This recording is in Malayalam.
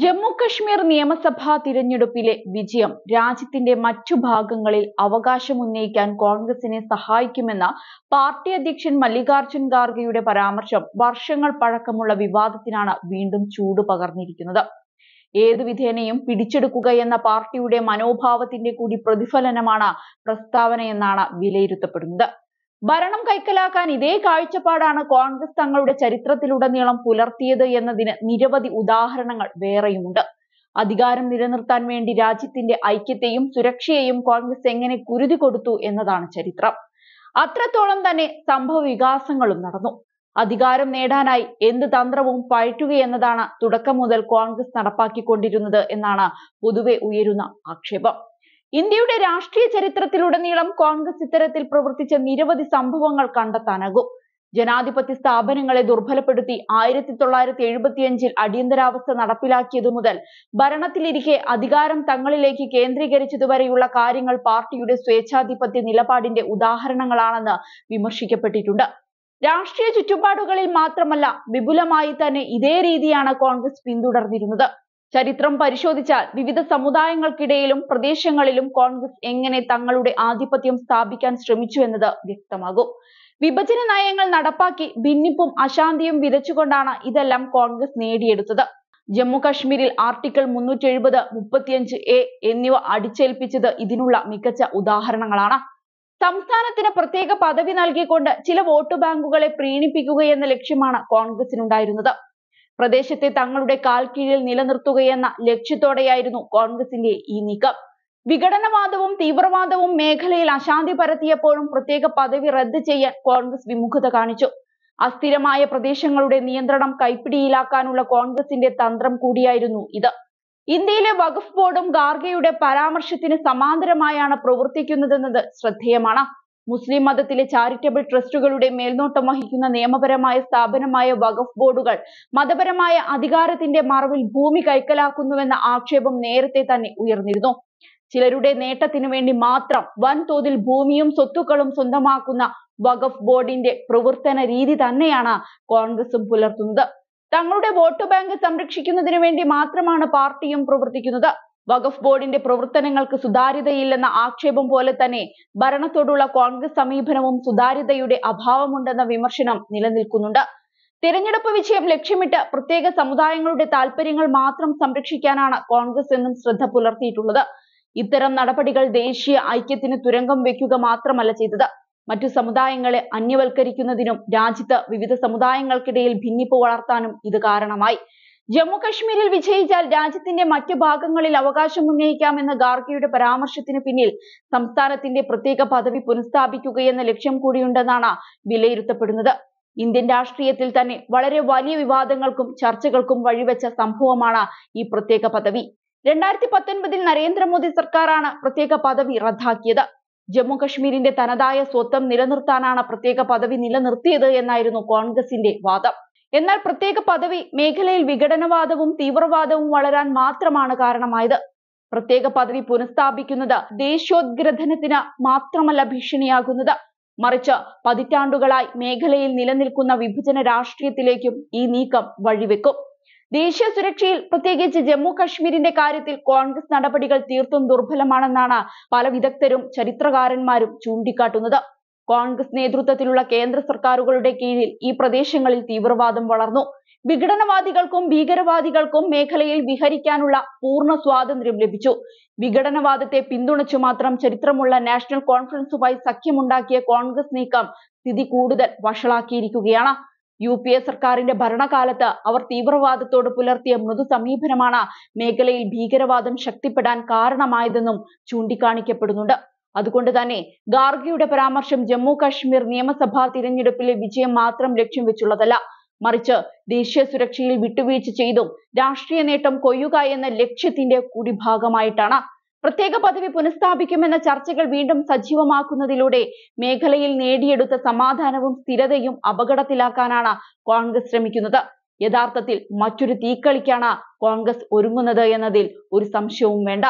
ജമ്മു കശ്മീർ നിയമസഭാ തിരഞ്ഞെടുപ്പിലെ വിജയം രാജ്യത്തിന്റെ മറ്റു ഭാഗങ്ങളിൽ അവകാശം ഉന്നയിക്കാൻ കോൺഗ്രസിനെ സഹായിക്കുമെന്ന പാർട്ടി അധ്യക്ഷൻ മല്ലികാർജ്ജുൻ ഖാർഗെയുടെ പരാമർശം വർഷങ്ങൾ പഴക്കമുള്ള വിവാദത്തിനാണ് വീണ്ടും ചൂട് പകർന്നിരിക്കുന്നത് ഏതു വിധേനയും പിടിച്ചെടുക്കുക എന്ന പാർട്ടിയുടെ മനോഭാവത്തിന്റെ കൂടി പ്രതിഫലനമാണ് പ്രസ്താവനയെന്നാണ് വിലയിരുത്തപ്പെടുന്നത് ഭരണം കൈക്കലാക്കാൻ ഇതേ കാഴ്ചപ്പാടാണ് കോൺഗ്രസ് തങ്ങളുടെ ചരിത്രത്തിലുടനീളം പുലർത്തിയത് എന്നതിന് നിരവധി ഉദാഹരണങ്ങൾ വേറെയുമുണ്ട് അധികാരം നിലനിർത്താൻ വേണ്ടി രാജ്യത്തിന്റെ ഐക്യത്തെയും സുരക്ഷയെയും കോൺഗ്രസ് എങ്ങനെ കുരുതി കൊടുത്തു എന്നതാണ് ചരിത്രം അത്രത്തോളം തന്നെ സംഭവ വികാസങ്ങളും നടന്നു അധികാരം നേടാനായി എന്ത് തന്ത്രവും പയറ്റുകയെന്നതാണ് തുടക്കം മുതൽ കോൺഗ്രസ് നടപ്പാക്കിക്കൊണ്ടിരുന്നത് എന്നാണ് പൊതുവെ ഉയരുന്ന ആക്ഷേപം ഇന്ത്യയുടെ രാഷ്ട്രീയ ചരിത്രത്തിലുടനീളം കോൺഗ്രസ് ഇത്തരത്തിൽ പ്രവർത്തിച്ച നിരവധി സംഭവങ്ങൾ കണ്ടെത്താനാകും ജനാധിപത്യ സ്ഥാപനങ്ങളെ ദുർബലപ്പെടുത്തി ആയിരത്തി തൊള്ളായിരത്തി എഴുപത്തിയഞ്ചിൽ അടിയന്തരാവസ്ഥ നടപ്പിലാക്കിയതു മുതൽ ഭരണത്തിലിരിക്കെ അധികാരം തങ്ങളിലേക്ക് കേന്ദ്രീകരിച്ചതുവരെയുള്ള കാര്യങ്ങൾ പാർട്ടിയുടെ സ്വേച്ഛാധിപത്യ നിലപാടിന്റെ ഉദാഹരണങ്ങളാണെന്ന് വിമർശിക്കപ്പെട്ടിട്ടുണ്ട് രാഷ്ട്രീയ ചുറ്റുപാടുകളിൽ മാത്രമല്ല വിപുലമായി തന്നെ ഇതേ രീതിയാണ് കോൺഗ്രസ് പിന്തുടർന്നിരുന്നത് ചരിത്രം പരിശോധിച്ചാൽ വിവിധ സമുദായങ്ങൾക്കിടയിലും പ്രദേശങ്ങളിലും കോൺഗ്രസ് എങ്ങനെ തങ്ങളുടെ ആധിപത്യം സ്ഥാപിക്കാൻ ശ്രമിച്ചു എന്നത് വ്യക്തമാകും വിഭജന നയങ്ങൾ നടപ്പാക്കി ഭിന്നിപ്പും അശാന്തിയും വിതച്ചുകൊണ്ടാണ് ഇതെല്ലാം കോൺഗ്രസ് നേടിയെടുത്തത് ജമ്മു കാശ്മീരിൽ ആർട്ടിക്കിൾ മുന്നൂറ്റി എഴുപത് മുപ്പത്തിയഞ്ച് എ എന്നിവ അടിച്ചേൽപ്പിച്ചത് ഇതിനുള്ള മികച്ച ഉദാഹരണങ്ങളാണ് സംസ്ഥാനത്തിന് പ്രത്യേക പദവി നൽകിക്കൊണ്ട് ചില വോട്ട് ബാങ്കുകളെ പ്രീണിപ്പിക്കുക എന്ന ലക്ഷ്യമാണ് കോൺഗ്രസിനുണ്ടായിരുന്നത് പ്രദേശത്തെ തങ്ങളുടെ കാൽ കീഴിൽ നിലനിർത്തുകയെന്ന ലക്ഷ്യത്തോടെയായിരുന്നു കോൺഗ്രസിന്റെ ഈ നീക്കം വിഘടനവാദവും തീവ്രവാദവും മേഖലയിൽ അശാന്തി പരത്തിയപ്പോഴും പ്രത്യേക പദവി റദ്ദ് ചെയ്യാൻ കോൺഗ്രസ് വിമുഖത കാണിച്ചു അസ്ഥിരമായ പ്രദേശങ്ങളുടെ നിയന്ത്രണം കൈപ്പിടിയിലാക്കാനുള്ള കോൺഗ്രസിന്റെ തന്ത്രം കൂടിയായിരുന്നു ഇത് ഇന്ത്യയിലെ വഖഫ് ബോർഡും ഗാർഗയുടെ പരാമർശത്തിന് സമാന്തരമായാണ് പ്രവർത്തിക്കുന്നതെന്നത് ശ്രദ്ധേയമാണ് മുസ്ലിം മതത്തിലെ ചാരിറ്റബിൾ ട്രസ്റ്റുകളുടെ മേൽനോട്ടം വഹിക്കുന്ന നിയമപരമായ സ്ഥാപനമായ വഖഫ് ബോർഡുകൾ മതപരമായ അധികാരത്തിന്റെ മറവിൽ ഭൂമി കൈക്കലാക്കുന്നുവെന്ന ആക്ഷേപം നേരത്തെ തന്നെ ഉയർന്നിരുന്നു ചിലരുടെ നേട്ടത്തിനു വേണ്ടി മാത്രം വൻതോതിൽ ഭൂമിയും സ്വത്തുക്കളും സ്വന്തമാക്കുന്ന വഖഫ് ബോർഡിന്റെ പ്രവർത്തന രീതി തന്നെയാണ് കോൺഗ്രസും പുലർത്തുന്നത് തങ്ങളുടെ വോട്ട് ബാങ്ക് സംരക്ഷിക്കുന്നതിനു വേണ്ടി മാത്രമാണ് പാർട്ടിയും പ്രവർത്തിക്കുന്നത് വഖഫ് ബോർഡിന്റെ പ്രവർത്തനങ്ങൾക്ക് സുതാര്യതയില്ലെന്ന ആക്ഷേപം പോലെ തന്നെ ഭരണത്തോടുള്ള കോൺഗ്രസ് സമീപനവും സുതാര്യതയുടെ അഭാവമുണ്ടെന്ന വിമർശനം നിലനിൽക്കുന്നുണ്ട് തിരഞ്ഞെടുപ്പ് വിജയം ലക്ഷ്യമിട്ട് പ്രത്യേക സമുദായങ്ങളുടെ താൽപര്യങ്ങൾ മാത്രം സംരക്ഷിക്കാനാണ് കോൺഗ്രസ് എന്നും ശ്രദ്ധ പുലർത്തിയിട്ടുള്ളത് ഇത്തരം നടപടികൾ ദേശീയ ഐക്യത്തിന് തുരങ്കം വെക്കുക മാത്രമല്ല ചെയ്തത് മറ്റു സമുദായങ്ങളെ അന്യവൽക്കരിക്കുന്നതിനും രാജ്യത്ത് വിവിധ സമുദായങ്ങൾക്കിടയിൽ ഭിന്നിപ്പ് വളർത്താനും ഇത് കാരണമായി ജമ്മു വിജയിച്ചാൽ രാജ്യത്തിന്റെ മറ്റു ഭാഗങ്ങളിൽ അവകാശം ഉന്നയിക്കാമെന്ന ഗാർഗിയുടെ പരാമർശത്തിന് പിന്നിൽ സംസ്ഥാനത്തിന്റെ പ്രത്യേക പദവി പുനഃസ്ഥാപിക്കുകയെന്ന ലക്ഷ്യം കൂടിയുണ്ടെന്നാണ് വിലയിരുത്തപ്പെടുന്നത് ഇന്ത്യൻ രാഷ്ട്രീയത്തിൽ തന്നെ വളരെ വലിയ വിവാദങ്ങൾക്കും ചർച്ചകൾക്കും വഴിവെച്ച സംഭവമാണ് ഈ പ്രത്യേക പദവി രണ്ടായിരത്തി പത്തൊൻപതിൽ നരേന്ദ്രമോദി സർക്കാരാണ് പ്രത്യേക പദവി റദ്ദാക്കിയത് ജമ്മു കശ്മീരിന്റെ തനതായ സ്വത്വം നിലനിർത്താനാണ് പ്രത്യേക പദവി നിലനിർത്തിയത് എന്നായിരുന്നു കോൺഗ്രസിന്റെ വാദം എന്നാൽ പ്രത്യേക പദവി മേഖലയിൽ വിഘടനവാദവും തീവ്രവാദവും വളരാൻ മാത്രമാണ് കാരണമായത് പ്രത്യേക പദവി പുനഃസ്ഥാപിക്കുന്നത് ദേശീയോദ്ഗ്രഥനത്തിന് മാത്രമല്ല ഭീഷണിയാകുന്നത് മറിച്ച് പതിറ്റാണ്ടുകളായി മേഖലയിൽ നിലനിൽക്കുന്ന വിഭജന രാഷ്ട്രീയത്തിലേക്കും ഈ നീക്കം വഴിവെക്കും ദേശീയ സുരക്ഷയിൽ പ്രത്യേകിച്ച് ജമ്മു കാശ്മീരിന്റെ കാര്യത്തിൽ കോൺഗ്രസ് നടപടികൾ തീർത്തും ദുർബലമാണെന്നാണ് പല വിദഗ്ധരും ചരിത്രകാരന്മാരും ചൂണ്ടിക്കാട്ടുന്നത് കോൺഗ്രസ് നേതൃത്വത്തിലുള്ള കേന്ദ്ര സർക്കാരുകളുടെ കീഴിൽ ഈ പ്രദേശങ്ങളിൽ തീവ്രവാദം വളർന്നു വിഘടനവാദികൾക്കും ഭീകരവാദികൾക്കും മേഖലയിൽ വിഹരിക്കാനുള്ള പൂർണ്ണ സ്വാതന്ത്ര്യം ലഭിച്ചു വിഘടനവാദത്തെ പിന്തുണച്ചു മാത്രം ചരിത്രമുള്ള നാഷണൽ കോൺഫറൻസുമായി സഖ്യമുണ്ടാക്കിയ കോൺഗ്രസ് നീക്കം സ്ഥിതി കൂടുതൽ വഷളാക്കിയിരിക്കുകയാണ് യു പി എ സർക്കാരിന്റെ ഭരണകാലത്ത് അവർ തീവ്രവാദത്തോട് പുലർത്തിയ മൃദു സമീപനമാണ് മേഖലയിൽ ഭീകരവാദം ശക്തിപ്പെടാൻ കാരണമായതെന്നും ചൂണ്ടിക്കാണിക്കപ്പെടുന്നുണ്ട് അതുകൊണ്ട് തന്നെ ഗാർഗിയുടെ പരാമർശം ജമ്മു കാശ്മീർ നിയമസഭാ തിരഞ്ഞെടുപ്പിലെ വിജയം മാത്രം ലക്ഷ്യം വെച്ചുള്ളതല്ല മറിച്ച് ദേശീയ സുരക്ഷയിൽ വിട്ടുവീഴ്ച ചെയ്തും രാഷ്ട്രീയ നേട്ടം കൊയ്യുക എന്ന ലക്ഷ്യത്തിന്റെ കൂടി ഭാഗമായിട്ടാണ് പ്രത്യേക പദവി പുനഃസ്ഥാപിക്കുമെന്ന ചർച്ചകൾ വീണ്ടും സജീവമാക്കുന്നതിലൂടെ മേഖലയിൽ നേടിയെടുത്ത സമാധാനവും സ്ഥിരതയും അപകടത്തിലാക്കാനാണ് കോൺഗ്രസ് ശ്രമിക്കുന്നത് യഥാർത്ഥത്തിൽ മറ്റൊരു തീക്കളിക്കാണ് കോൺഗ്രസ് ഒരുങ്ങുന്നത് എന്നതിൽ ഒരു സംശയവും വേണ്ട